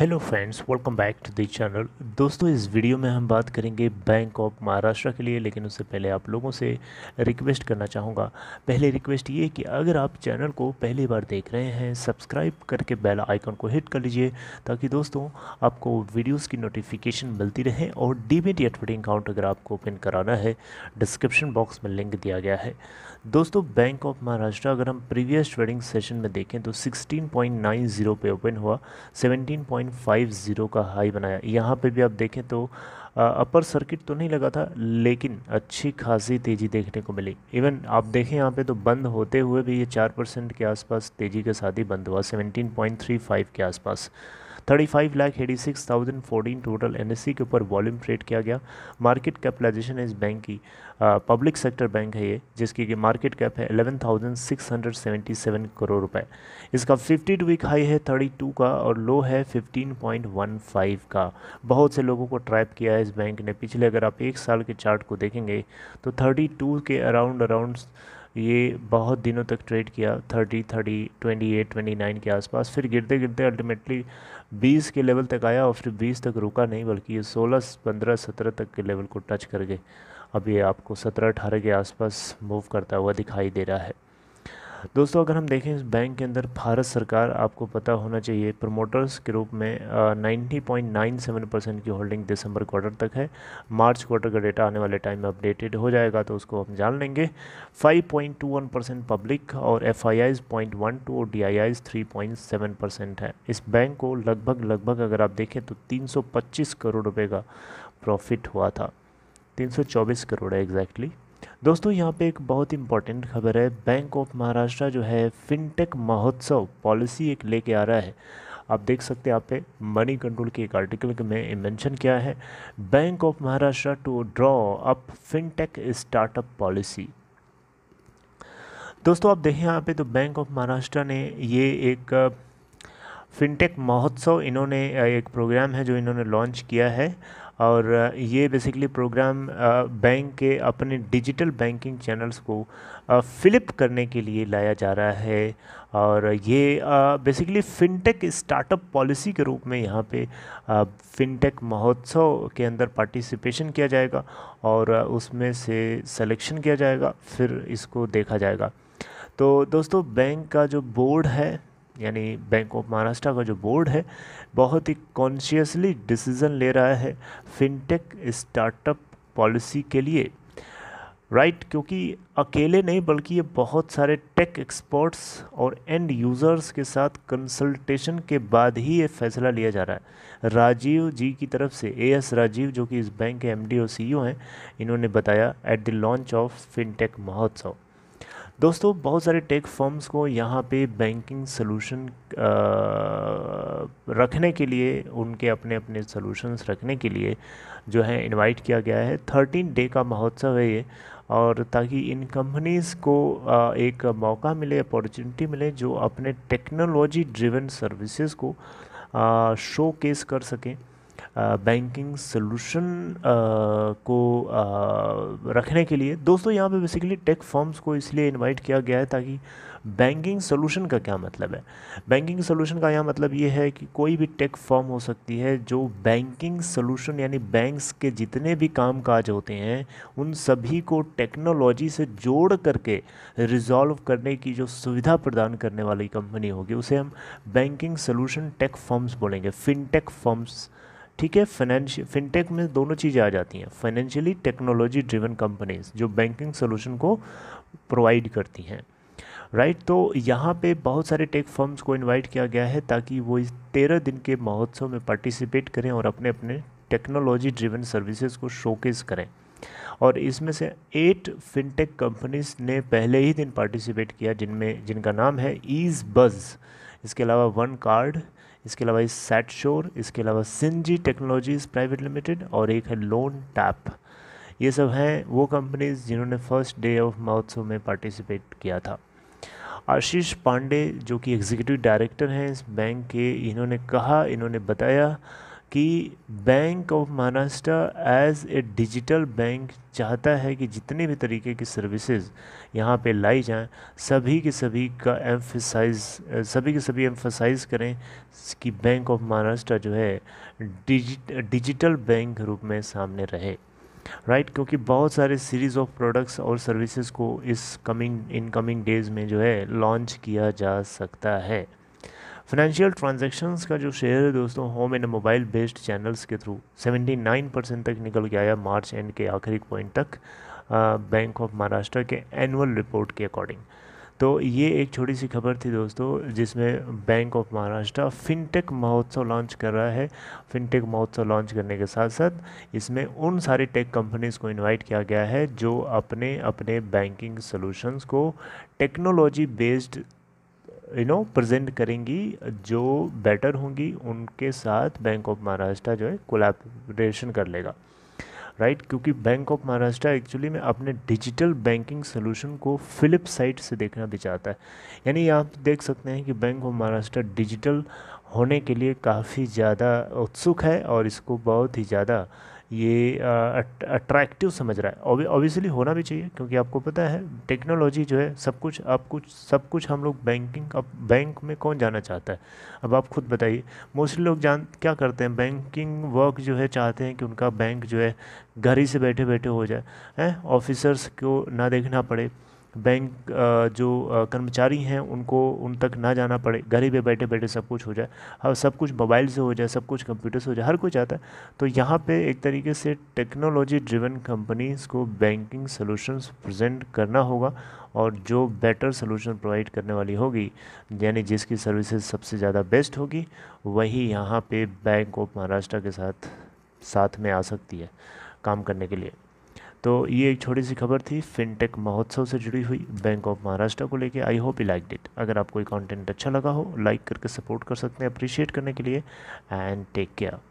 Hello friends welcome back to the channel दोस्तों इस video में हम बात करेंगे बैंक ऑफ महाराष्ट्र के लिए लेकिन उससे पहले आप लोगों से रिक्वेस्ट करना चाहूँगा पहले रिक्वेस्ट ये कि अगर आप चैनल को पहली बार देख रहे हैं सब्सक्राइब करके बेल आइकन को हिट कर लीजिए ताकि दोस्तों आपको वीडियोस की नोटिफिकेशन मिलती रहे और डीमेट एडवर्टिंग अकाउंट अगर आपको ओपन कराना है डिस्क्रिप्शन बॉक्स में लिंक दिया गया है दोस्तों बैंक ऑफ महाराष्ट्र अगर हम प्रीवियस ट्रेडिंग सेशन में देखें तो 16.90 पे ओपन हुआ 17.50 का हाई बनाया यहाँ पे भी आप देखें तो अपर सर्किट तो नहीं लगा था लेकिन अच्छी खासी तेज़ी देखने को मिली इवन आप देखें यहाँ पे तो बंद होते हुए भी ये चार परसेंट के आसपास तेज़ी के साथ ही बंद हुआ सेवनटीन के आसपास thirty five lakh eighty six thousand fourteen total एन के ऊपर वॉल्यूम ट्रेड किया गया मार्केट कैपिटलाइजेशन है इस बैंक की पब्लिक सेक्टर बैंक है ये जिसकी कि मार्केट कैप है eleven thousand six hundred seventy seven crore रुपए इसका फिफ्टी टू वीक हाई है थर्टी टू का और लो है फिफ्टीन पॉइंट वन फाइव का बहुत से लोगों को ट्रैप किया है इस बैंक ने पिछले अगर आप एक साल के चार्ट को देखेंगे तो थर्टी टू के अराउंड अराउंड ये बहुत दिनों तक ट्रेड किया thirty thirty twenty eight twenty nine के आसपास फिर गिरते गिरते अल्टीमेटली बीस के लेवल तक आया और फिर बीस तक रुका नहीं बल्कि ये सोलह पंद्रह सत्रह तक के लेवल को टच कर गए अब ये आपको सत्रह अठारह के आसपास मूव करता हुआ दिखाई दे रहा है दोस्तों अगर हम देखें इस बैंक के अंदर भारत सरकार आपको पता होना चाहिए प्रमोटर्स के रूप में ninety point nine seven percent की होल्डिंग दिसंबर क्वार्टर तक है मार्च क्वार्टर का डेटा आने वाले टाइम में अपडेटेड हो जाएगा तो उसको हम जान लेंगे five point two one percent public और F I Is point one two और D I Is three point seven percent है इस बैंक को लगभग लगभग अगर आप देखें तो तीन सौ पच्चीस करोड़ रुपये का प्रॉफिट हुआ था तीन सौ चौबीस करोड़ है एग्जैक्टली exactly. दोस्तों यहाँ पे एक बहुत इंपॉर्टेंट खबर है बैंक ऑफ महाराष्ट्र जो है फिनटेक महोत्सव पॉलिसी एक लेके आ रहा है आप देख सकते हैं आप पे मनी कंट्रोल के एक आर्टिकल में मेंशन किया है bank of Maharashtra to draw up fintech startup policy दोस्तों आप देखें यहाँ पे तो बैंक ऑफ महाराष्ट्र ने ये एक फिनटेक महोत्सव इन्होंने एक प्रोग्राम है जो इन्होंने लॉन्च किया है और ये बेसिकली प्रोग्राम बैंक के अपने डिजिटल बैंकिंग चैनल्स को फ़िलिप करने के लिए लाया जा रहा है और ये बेसिकली फिनटेक स्टार्टअप पॉलिसी के रूप में यहाँ पे फिनटेक महोत्सव के अंदर पार्टिसिपेशन किया जाएगा और उसमें से सिलेक्शन किया जाएगा फिर इसको देखा जाएगा तो दोस्तों बैंक का जो बोर्ड है यानी बैंक ऑफ महाराष्ट्र का जो बोर्ड है बहुत ही कॉन्शियसली डिसीज़न ले रहा है फिनटेक स्टार्टअप पॉलिसी के लिए राइट right, क्योंकि अकेले नहीं बल्कि ये बहुत सारे टेक एक्सपर्ट्स और एंड यूज़र्स के साथ कंसल्टेशन के बाद ही ये फैसला लिया जा रहा है राजीव जी की तरफ से ए एस राजीव जो कि इस बैंक के एम डी और सी हैं इन्होंने बताया at the launch of fintech Mahotsav दोस्तों बहुत सारे टेक फर्म्स को यहाँ पे बैंकिंग सोलूशन रखने के लिए उनके अपने अपने सोलूशंस रखने के लिए जो है इनवाइट किया गया है थर्टीन डे का महोत्सव है ये और ताकि इन कंपनीज़ को आ, एक मौका मिले अपॉर्चुनिटी मिले जो अपने टेक्नोलॉजी ड्रिवन सर्विसेज को शो केस कर सकें बैंकिंग सोल्यूशन को रखने के लिए दोस्तों यहाँ पे बेसिकली टेक फॉर्म्स को इसलिए इनवाइट किया गया है ताकि बैंकिंग सोल्यूशन का क्या मतलब है बैंकिंग सोल्यूशन का यहाँ मतलब ये है कि कोई भी टेक फॉर्म हो सकती है जो बैंकिंग सोल्यूशन यानी बैंक्स के जितने भी काम काज होते हैं उन सभी को टेक्नोलॉजी से जोड़ करके रिजॉल्व करने की जो सुविधा प्रदान करने वाली कंपनी होगी उसे हम बैंकिंग सोल्यूशन टेक फॉर्म्स बोलेंगे फिनटेक फॉर्म्स ठीक है फाइनेंश फिनटेक में दोनों चीज़ें आ जाती हैं फाइनेंशियली टेक्नोलॉजी ड्रिवन कंपनीज जो बैंकिंग सोल्यूशन को प्रोवाइड करती हैं राइट right, तो यहाँ पे बहुत सारे टेक फर्म्स को इनवाइट किया गया है ताकि वो इस तेरह दिन के महोत्सव में पार्टिसिपेट करें और अपने अपने टेक्नोलॉजी ड्रिवन सर्विसेज को शोकेस करें और इसमें से एट फिनटेक कंपनीज ने पहले ही दिन पार्टिसिपेट किया जिनमें जिनका नाम है ईज बज़ इसके अलावा वन कार्ड इसके अलावा इस सेट शोर इसके अलावा सिंजी टेक्नोलॉजीज़ प्राइवेट लिमिटेड और एक है लोन टैप ये सब हैं वो कंपनीज़ जिन्होंने फर्स्ट डे ऑफ महोत्सव में पार्टिसिपेट किया था आशीष पांडे जो कि एग्जीक्यूटिव डायरेक्टर हैं इस बैंक के इन्होंने कहा इन्होंने बताया कि bank of Maharashtra as a digital bank चाहता है कि जितने भी तरीके की सर्विसेज यहाँ पे लाई जाएं सभी के सभी का एम्फेसाइज सभी के सभी एम्फेसाइज करें कि बैंक ऑफ महाराष्ट्र जो है डिजिट डिजिटल बैंक रूप में सामने रहे राइट right? क्योंकि बहुत सारे सीरीज़ ऑफ प्रोडक्ट्स और सर्विसेज को इस कमिंग इन कमिंग डेज़ में जो है लॉन्च किया जा सकता है फाइनेंशियल ट्रांजैक्शंस का जो शेयर है दोस्तों home and mobile based channels के थ्रू 79 परसेंट तक निकल के आया मार्च एंड के आखिरी पॉइंट तक बैंक ऑफ महाराष्ट्र के एनुअल रिपोर्ट के अकॉर्डिंग तो ये एक छोटी सी खबर थी दोस्तों जिसमें bank of Maharashtra fintech Mahotsav launch कर रहा है फिनटेक महोत्सव लॉन्च करने के साथ साथ इसमें उन सारी टेक कंपनीज़ को इनवाइट किया गया है जो अपने अपने बैंकिंग सॉल्यूशंस को technology based you know present करेंगी जो बेटर होंगी उनके साथ बैंक ऑफ महाराष्ट्र जो है कोलाब्रेशन कर लेगा राइट right? क्योंकि बैंक ऑफ महाराष्ट्र एक्चुअली में अपने डिजिटल बैंकिंग सोल्यूशन को फिलिप साइट से देखना भी चाहता है यानी आप देख सकते हैं कि बैंक ऑफ महाराष्ट्र डिजिटल होने के लिए काफ़ी ज़्यादा उत्सुक है और इसको बहुत ही ज़्यादा ये अट्रैक्टिव समझ रहा है ऑब्वियसली होना भी चाहिए क्योंकि आपको पता है टेक्नोलॉजी जो है सब कुछ आप कुछ सब कुछ हम लोग बैंकिंग अब बैंक में कौन जाना चाहता है अब आप खुद बताइए मोस्टली लोग जान क्या करते हैं बैंकिंग वर्क जो है चाहते हैं कि उनका बैंक जो है घर ही से बैठे बैठे हो जाए हैं ऑफिसर्स को ना देखना पड़े बैंक जो कर्मचारी हैं उनको उन तक ना जाना पड़े घर ही बैठे बैठे सब कुछ हो जाए और सब कुछ मोबाइल से हो जाए सब कुछ कंप्यूटर से हो जाए हर कुछ आता है तो यहाँ पे एक तरीके से टेक्नोलॉजी ड्रिवन कंपनीज़ को बैंकिंग सॉल्यूशंस प्रजेंट करना होगा और जो बेटर सॉल्यूशन प्रोवाइड करने वाली होगी यानी जिसकी सर्विसेज सबसे ज़्यादा बेस्ट होगी वही यहाँ पर बैंक ऑफ महाराष्ट्र के साथ साथ में आ सकती है काम करने के लिए तो ये एक छोटी सी खबर थी फिनटेक महोत्सव से जुड़ी हुई बैंक ऑफ महाराष्ट्र को लेके I hope you liked it अगर आपको ये कंटेंट अच्छा लगा हो लाइक करके सपोर्ट कर सकते हैं अप्रिशिएट करने के लिए एंड टेक केयर